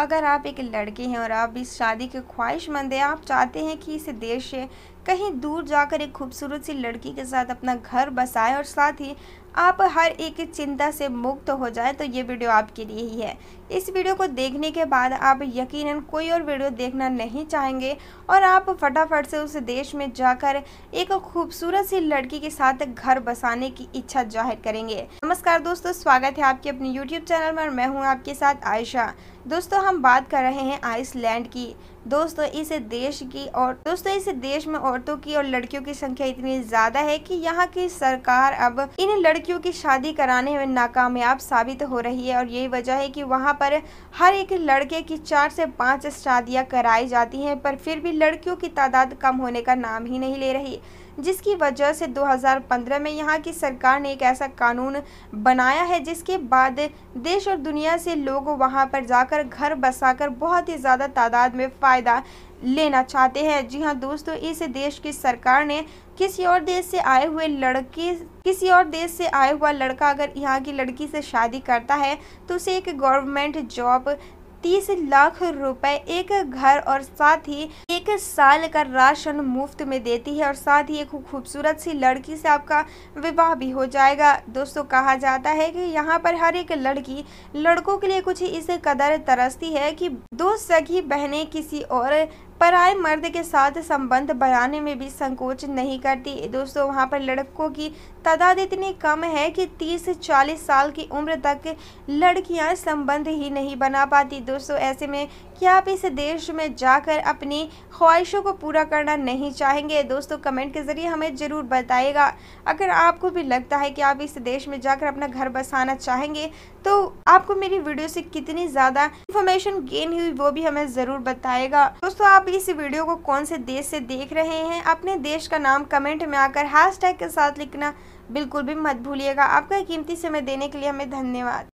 अगर आप एक लड़के हैं और आप इस शादी के ख्वाहिशमंद हैं आप चाहते हैं कि इस देश से कहीं दूर जाकर एक खूबसूरत सी लड़की के साथ अपना घर बसाएं और साथ ही आप हर एक चिंता से मुक्त हो जाए तो ये वीडियो आपके लिए ही है इस वीडियो को देखने के बाद आप यकीनन कोई और वीडियो देखना नहीं चाहेंगे और आप फटाफट से उस देश में जाकर एक खूबसूरत सी लड़की के साथ घर बसाने की इच्छा जाहिर करेंगे नमस्कार दोस्तों स्वागत है आपके अपने यूट्यूब चैनल में और मैं हूँ आपके साथ आयशा दोस्तों हम बात कर रहे हैं आइसलैंड की दोस्तों इस देश की और दोस्तों इस देश में औरतों की और लड़कियों की संख्या इतनी ज्यादा है कि यहाँ की सरकार अब इन लड़कियों की शादी कराने में नाकामयाब साबित हो रही है और यही वजह है कि वहाँ पर हर एक लड़के की चार से पांच शादियाँ कराई जाती हैं पर फिर भी लड़कियों की तादाद कम होने का नाम ही नहीं ले रही जिसकी वजह से 2015 में यहाँ की सरकार ने एक ऐसा कानून बनाया है जिसके बाद देश और दुनिया से लोग वहाँ पर जाकर घर बसाकर बहुत ही ज़्यादा तादाद में फ़ायदा लेना चाहते हैं जी हाँ दोस्तों इस देश की सरकार ने किसी और देश से आए हुए लड़की किसी और देश से आया हुआ लड़का अगर यहाँ की लड़की से शादी करता है तो उसे एक गवर्नमेंट जॉब तीस लाख रुपए एक घर और साथ ही एक साल का राशन मुफ्त में देती है और साथ ही एक खूबसूरत सी लड़की से आपका विवाह भी हो जाएगा दोस्तों कहा जाता है कि यहाँ पर हर एक लड़की लड़कों के लिए कुछ इस कदर तरसती है कि दो सगी बहनें किसी और आए मर्द के साथ संबंध बनाने में भी संकोच नहीं करती दोस्तों वहाँ पर लड़कों की तादाद इतनी कम है कि 30 से 40 साल की उम्र तक लड़कियां संबंध ही नहीं बना पाती दोस्तों ऐसे में क्या आप इस देश में जाकर अपनी ख्वाहिशों को पूरा करना नहीं चाहेंगे दोस्तों कमेंट के ज़रिए हमें ज़रूर बताइएगा अगर आपको भी लगता है कि आप इस देश में जाकर अपना घर बसाना चाहेंगे तो आपको मेरी वीडियो से कितनी ज़्यादा इन्फॉर्मेशन गेन हुई वो भी हमें ज़रूर बताएगा दोस्तों आप इस वीडियो को कौन से देश से देख रहे हैं अपने देश का नाम कमेंट में आकर हैशटैग के साथ लिखना बिल्कुल भी मत भूलिएगा आपका कीमती समय देने के लिए हमें धन्यवाद